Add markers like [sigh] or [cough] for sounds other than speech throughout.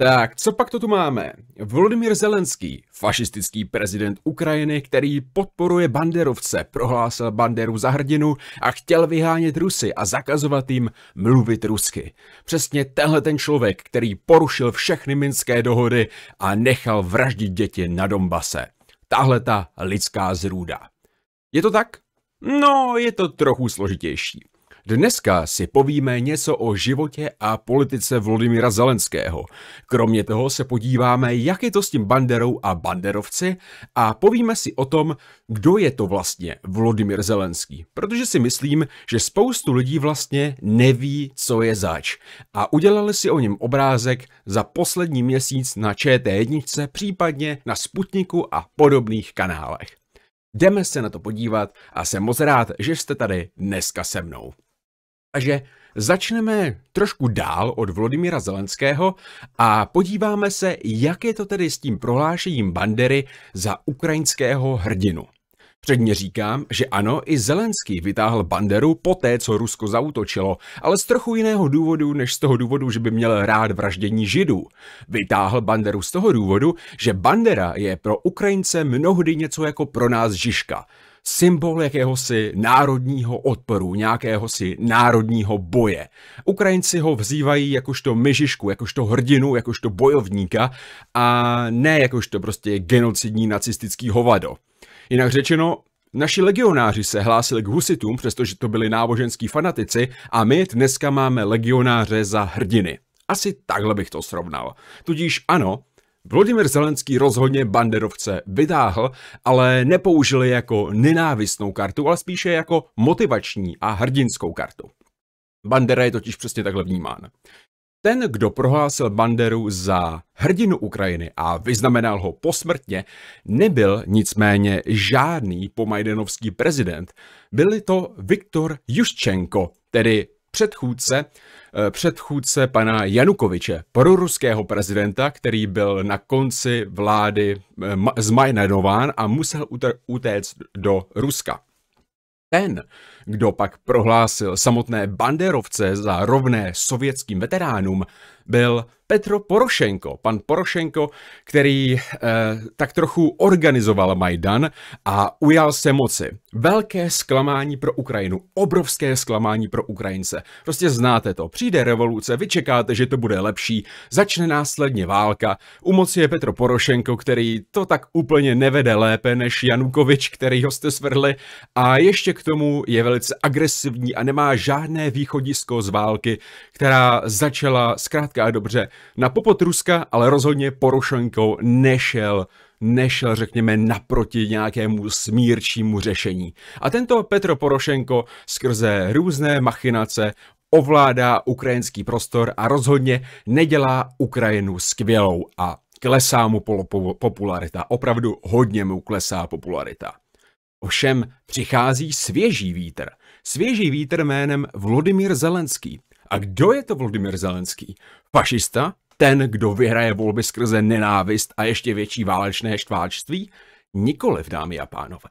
Tak, co pak to tu máme? Volodymyr Zelenský, fašistický prezident Ukrajiny, který podporuje banderovce, prohlásil banderu za hrdinu a chtěl vyhánět Rusy a zakazovat jim mluvit rusky. Přesně tenhle ten člověk, který porušil všechny minské dohody a nechal vraždit děti na Dombase. Tahle ta lidská zrůda. Je to tak? No, je to trochu složitější. Dneska si povíme něco o životě a politice Vladimira Zelenského. Kromě toho se podíváme, jak je to s tím Banderou a Banderovci a povíme si o tom, kdo je to vlastně Vladimír Zelenský. Protože si myslím, že spoustu lidí vlastně neví, co je zač. A udělali si o něm obrázek za poslední měsíc na ČT1, případně na Sputniku a podobných kanálech. Jdeme se na to podívat a jsem moc rád, že jste tady dneska se mnou a že začneme trošku dál od Vladimíra Zelenského a podíváme se, jak je to tedy s tím prohlášením Bandery za ukrajinského hrdinu. Předně říkám, že ano, i Zelenský vytáhl Banderu po té, co Rusko zautočilo, ale z trochu jiného důvodu, než z toho důvodu, že by měl rád vraždění židů. Vytáhl Banderu z toho důvodu, že Bandera je pro Ukrajince mnohdy něco jako pro nás Žižka symbol jakéhosi národního odporu, nějakého si národního boje. Ukrajinci ho vzývají jakožto myžišku, jakožto hrdinu, jakožto bojovníka a ne jakožto prostě genocidní nacistický hovado. Jinak řečeno, Naši legionáři se hlásili k husitům, přestože to byli náboženský fanatici a my dneska máme legionáře za hrdiny. Asi takhle bych to srovnal. Tudíž ano, Vladimir Zelenský rozhodně banderovce vytáhl, ale nepoužili jako nenávistnou kartu, ale spíše jako motivační a hrdinskou kartu. Bandera je totiž přesně takhle vnímán. Ten, kdo prohlásil Banderu za hrdinu Ukrajiny a vyznamenal ho posmrtně, nebyl nicméně žádný pomajdenovský prezident. Byli to Viktor Juščenko, tedy předchůdce, eh, předchůdce pana Janukoviče, proruského prezidenta, který byl na konci vlády eh, zmajnenován a musel utéct do Ruska. Ten, kdo pak prohlásil samotné banderovce za rovné sovětským veteránům, byl Petro Porošenko. Pan Porošenko, který eh, tak trochu organizoval Majdan a ujal se moci. Velké zklamání pro Ukrajinu, obrovské zklamání pro Ukrajince. Prostě znáte to. Přijde revoluce, vy čekáte, že to bude lepší, začne následně válka. U moci je Petro Porošenko, který to tak úplně nevede lépe než Janukovič, který ho jste svrhli a ještě k tomu je velice agresivní a nemá žádné východisko z války, která začala zkrátka a dobře na popot Ruska ale rozhodně Porošenko nešel nešel, řekněme, naproti nějakému smírčímu řešení. A tento Petro Porošenko skrze různé machinace ovládá ukrajinský prostor a rozhodně nedělá Ukrajinu skvělou a klesá mu popularita, opravdu hodně mu klesá popularita. Ovšem přichází svěží vítr. Svěží vítr jménem Vladimír Zelenský. A kdo je to Vladimir Zelenský? Fašista? Ten, kdo vyhraje volby skrze nenávist a ještě větší válečné štváčství? Nikoliv, dámy a pánové.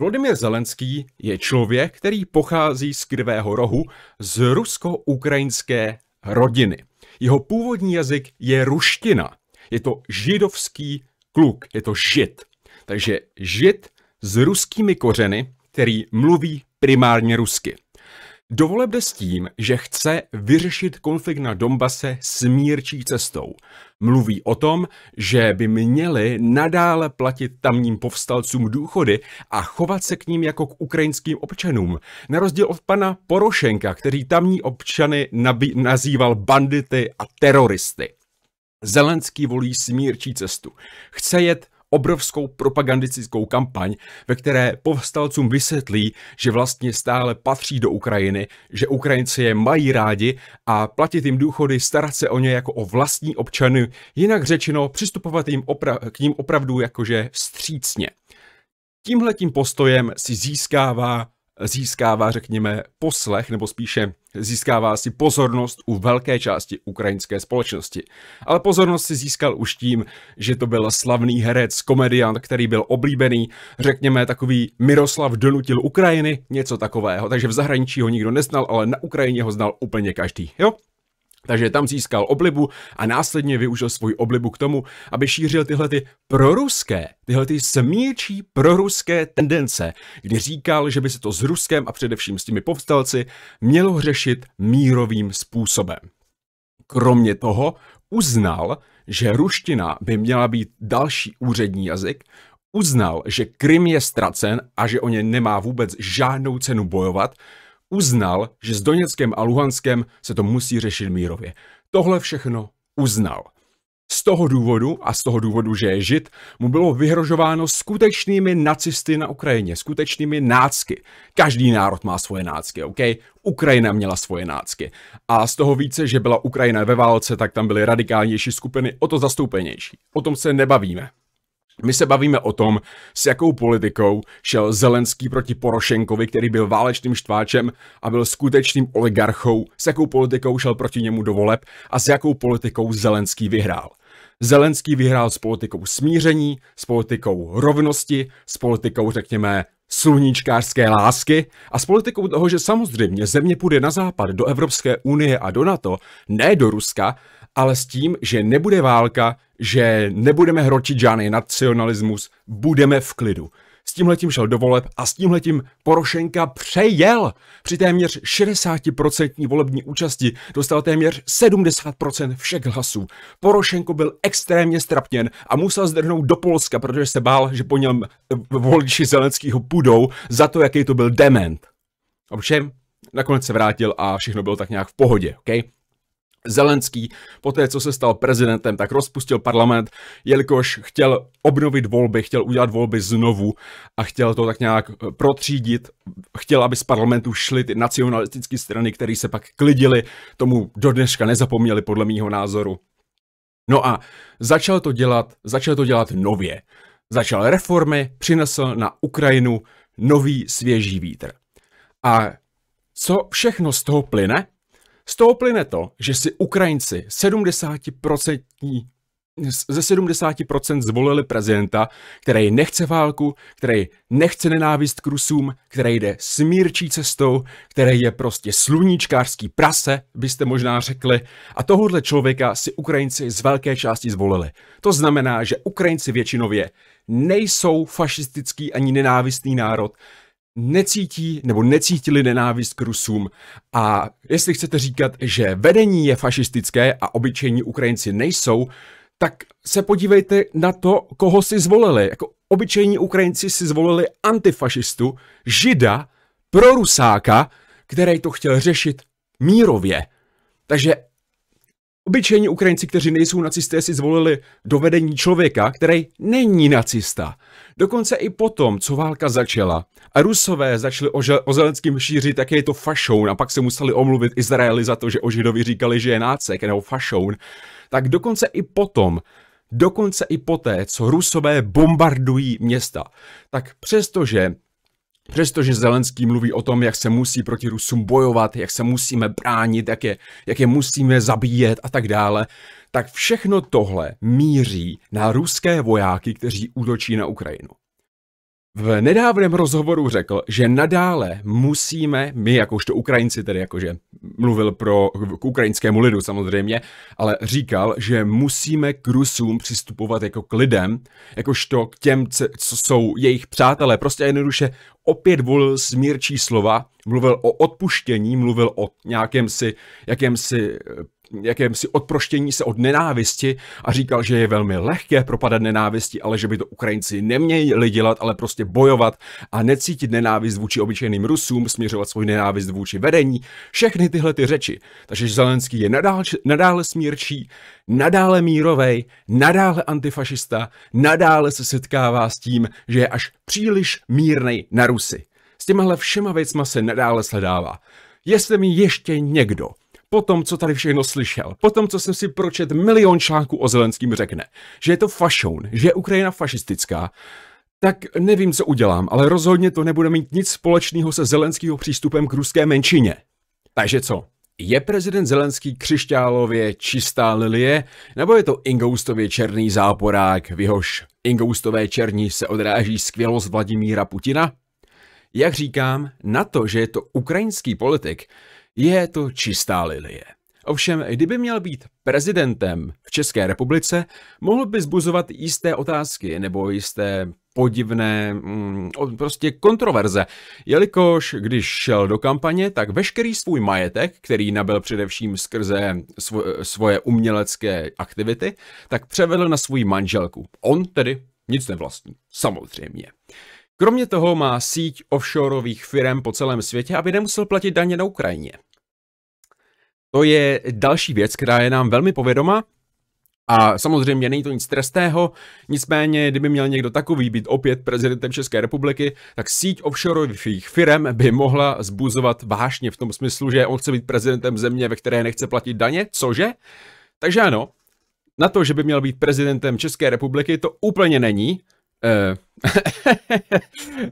Vladimir Zelenský je člověk, který pochází z krivého rohu z rusko-ukrajinské rodiny. Jeho původní jazyk je ruština. Je to židovský kluk, je to žid. Takže žid s ruskými kořeny, který mluví primárně rusky. Do jde s tím, že chce vyřešit konflikt na Dombase smírčí cestou. Mluví o tom, že by měli nadále platit tamním povstalcům důchody a chovat se k ním jako k ukrajinským občanům, na rozdíl od pana Porošenka, který tamní občany nabí- nazýval bandity a teroristy. Zelenský volí smírčí cestu. Chce jet obrovskou propagandistickou kampaň, ve které povstalcům vysvětlí, že vlastně stále patří do Ukrajiny, že Ukrajinci je mají rádi a platit jim důchody, starat se o ně jako o vlastní občany, jinak řečeno přistupovat jim opra- k ním opravdu jakože vstřícně. Tímhletím postojem si získává získává, řekněme, poslech, nebo spíše získává si pozornost u velké části ukrajinské společnosti. Ale pozornost si získal už tím, že to byl slavný herec, komediant, který byl oblíbený, řekněme takový Miroslav donutil Ukrajiny, něco takového. Takže v zahraničí ho nikdo neznal, ale na Ukrajině ho znal úplně každý. Jo? Takže tam získal oblibu a následně využil svůj oblibu k tomu, aby šířil tyhle ty proruské, tyhle ty smírčí proruské tendence, kdy říkal, že by se to s Ruskem a především s těmi povstalci mělo řešit mírovým způsobem. Kromě toho uznal, že ruština by měla být další úřední jazyk, uznal, že Krym je ztracen a že o ně nemá vůbec žádnou cenu bojovat, uznal, že s Doněckem a Luhanskem se to musí řešit mírově. Tohle všechno uznal. Z toho důvodu a z toho důvodu, že je žid, mu bylo vyhrožováno skutečnými nacisty na Ukrajině, skutečnými nácky. Každý národ má svoje nácky, OK? Ukrajina měla svoje nácky. A z toho více, že byla Ukrajina ve válce, tak tam byly radikálnější skupiny, o to zastoupenější. O tom se nebavíme. My se bavíme o tom, s jakou politikou šel Zelenský proti Porošenkovi, který byl válečným štváčem a byl skutečným oligarchou, s jakou politikou šel proti němu do voleb a s jakou politikou Zelenský vyhrál. Zelenský vyhrál s politikou smíření, s politikou rovnosti, s politikou, řekněme, sluníčkářské lásky a s politikou toho, že samozřejmě země půjde na západ, do Evropské unie a do NATO, ne do Ruska, ale s tím, že nebude válka, že nebudeme hročit žádný nacionalismus, budeme v klidu. S tímhletím šel do voleb a s tímhletím Porošenka přejel. Při téměř 60% volební účasti dostal téměř 70% všech hlasů. Porošenko byl extrémně strapněn a musel zdrhnout do Polska, protože se bál, že po něm eh, voliči Zelenskýho půjdou za to, jaký to byl dement. Ovšem, nakonec se vrátil a všechno bylo tak nějak v pohodě, okay? Zelenský, po té, co se stal prezidentem, tak rozpustil parlament, jelikož chtěl obnovit volby, chtěl udělat volby znovu a chtěl to tak nějak eh, protřídit, chtěl, aby z parlamentu šly ty nacionalistické strany, které se pak klidily, tomu do dneška nezapomněli podle mýho názoru. No a začal to dělat, začal to dělat nově. Začal reformy, přinesl na Ukrajinu nový svěží vítr. A co všechno z toho plyne? Z toho plyne to, že si Ukrajinci 70% ze 70% zvolili prezidenta, který nechce válku, který nechce nenávist k Rusům, který jde smírčí cestou, který je prostě sluníčkářský prase, byste možná řekli, a tohohle člověka si Ukrajinci z velké části zvolili. To znamená, že Ukrajinci většinově nejsou fašistický ani nenávistný národ, necítí nebo necítili nenávist k Rusům. A jestli chcete říkat, že vedení je fašistické a obyčejní Ukrajinci nejsou, tak se podívejte na to, koho si zvolili. Jako obyčejní Ukrajinci si zvolili antifašistu, žida, prorusáka, který to chtěl řešit mírově. Takže Obyčejní Ukrajinci, kteří nejsou nacisté, si zvolili dovedení člověka, který není nacista. Dokonce i potom, co válka začala a Rusové začali o, o Zelenským šířit, tak je to fašoun a pak se museli omluvit Izraeli za to, že o Židovi říkali, že je nácek nebo fašoun, tak dokonce i potom dokonce i poté, co Rusové bombardují města. Tak přestože Přestože Zelenský mluví o tom, jak se musí proti Rusům bojovat, jak se musíme bránit, jak je, jak je musíme zabíjet a tak dále, tak všechno tohle míří na ruské vojáky, kteří útočí na Ukrajinu. V nedávném rozhovoru řekl, že nadále musíme, my jakožto Ukrajinci, tedy jakože mluvil pro, k ukrajinskému lidu samozřejmě, ale říkal, že musíme k Rusům přistupovat jako k lidem, jakožto k těm, co jsou jejich přátelé. Prostě jednoduše opět volil smírčí slova, mluvil o odpuštění, mluvil o nějakém si, si eh, jakémsi odproštění se od nenávisti a říkal, že je velmi lehké propadat nenávisti, ale že by to Ukrajinci neměli dělat, ale prostě bojovat a necítit nenávist vůči obyčejným Rusům, směřovat svůj nenávist vůči vedení, všechny tyhle ty řeči. Takže Zelenský je nadál, nadále smírčí, nadále mírovej, nadále antifašista, nadále se setkává s tím, že je až příliš mírný na Rusy. S těmahle všema věcma se nadále sledává. Jestli mi ještě někdo po tom, co tady všechno slyšel, po tom, co jsem si pročet milion článků o Zelenským řekne, že je to fašoun, že je Ukrajina fašistická, tak nevím, co udělám, ale rozhodně to nebude mít nic společného se Zelenskýho přístupem k ruské menšině. Takže co? Je prezident Zelenský křišťálově čistá lilie, nebo je to Ingoustově černý záporák, v jehož Ingoustové černí se odráží skvělost Vladimíra Putina? Jak říkám, na to, že je to ukrajinský politik, je to čistá lilie. Ovšem, kdyby měl být prezidentem v České republice, mohl by zbuzovat jisté otázky nebo jisté podivné, mm, prostě kontroverze, jelikož když šel do kampaně, tak veškerý svůj majetek, který nabil především skrze svo, svoje umělecké aktivity, tak převedl na svou manželku. On tedy nic nevlastní, samozřejmě. Kromě toho má síť offshoreových firm po celém světě, aby nemusel platit daně na Ukrajině. To je další věc, která je nám velmi povědoma, a samozřejmě není to nic trestného, nicméně, kdyby měl někdo takový být opět prezidentem České republiky, tak síť offshoreových firm by mohla zbuzovat vášně v tom smyslu, že on chce být prezidentem země, ve které nechce platit daně, cože? Takže ano, na to, že by měl být prezidentem České republiky, to úplně není, Eh,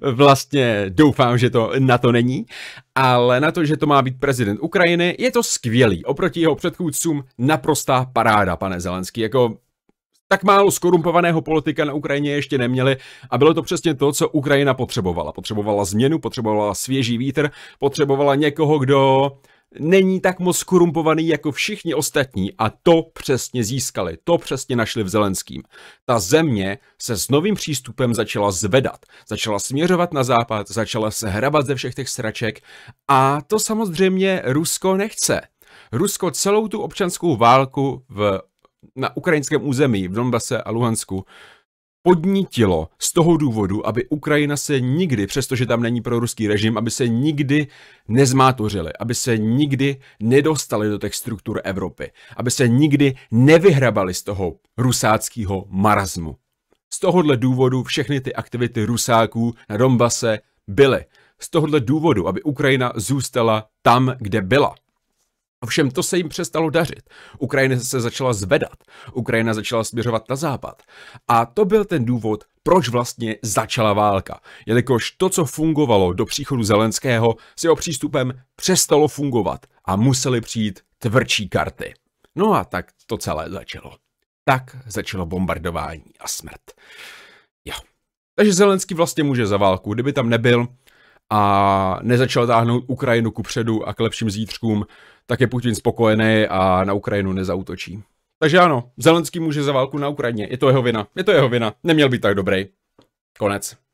[laughs] vlastně doufám, že to na to není, ale na to, že to má být prezident Ukrajiny, je to skvělý. Oproti jeho předchůdcům naprostá paráda, pane Zelenský. Jako tak málo skorumpovaného politika na Ukrajině ještě neměli a bylo to přesně to, co Ukrajina potřebovala. Potřebovala změnu, potřebovala svěží vítr, potřebovala někoho, kdo uh, není tak moc korumpovaný jako všichni ostatní a to přesně získali, to přesně našli v Zelenským. Ta země se s novým přístupem začala zvedat, začala směřovat na západ, začala se hrabat ze všech těch sraček a to samozřejmě Rusko nechce. Rusko celou tu občanskou válku v, na ukrajinském území, v Donbase a Luhansku, podnítilo z toho důvodu, aby Ukrajina se nikdy, přestože tam není proruský režim, aby se nikdy nezmátořili, aby se nikdy nedostali do těch struktur Evropy, aby se nikdy nevyhrabali z toho rusáckého marazmu. Z tohohle důvodu všechny ty aktivity rusáků na Donbase byly. Z tohohle důvodu, aby Ukrajina zůstala tam, kde byla. Ovšem to se jim přestalo dařit. Ukrajina se začala zvedat, Ukrajina začala směřovat na západ. A to byl ten důvod, proč vlastně začala válka. Jelikož to, co fungovalo do příchodu Zelenského, s jeho přístupem přestalo fungovat a museli přijít tvrdší karty. No a tak to celé začalo. Tak začalo bombardování a smrt. Jo. Takže Zelenský vlastně může za válku, kdyby tam nebyl a nezačal táhnout Ukrajinu kupředu a k lepším zítřkům, tak je Putin spokojený a na Ukrajinu nezautočí. Takže ano, Zelenský může za válku na Ukrajině, je to jeho vina, je to jeho vina, neměl být tak dobrý. Konec.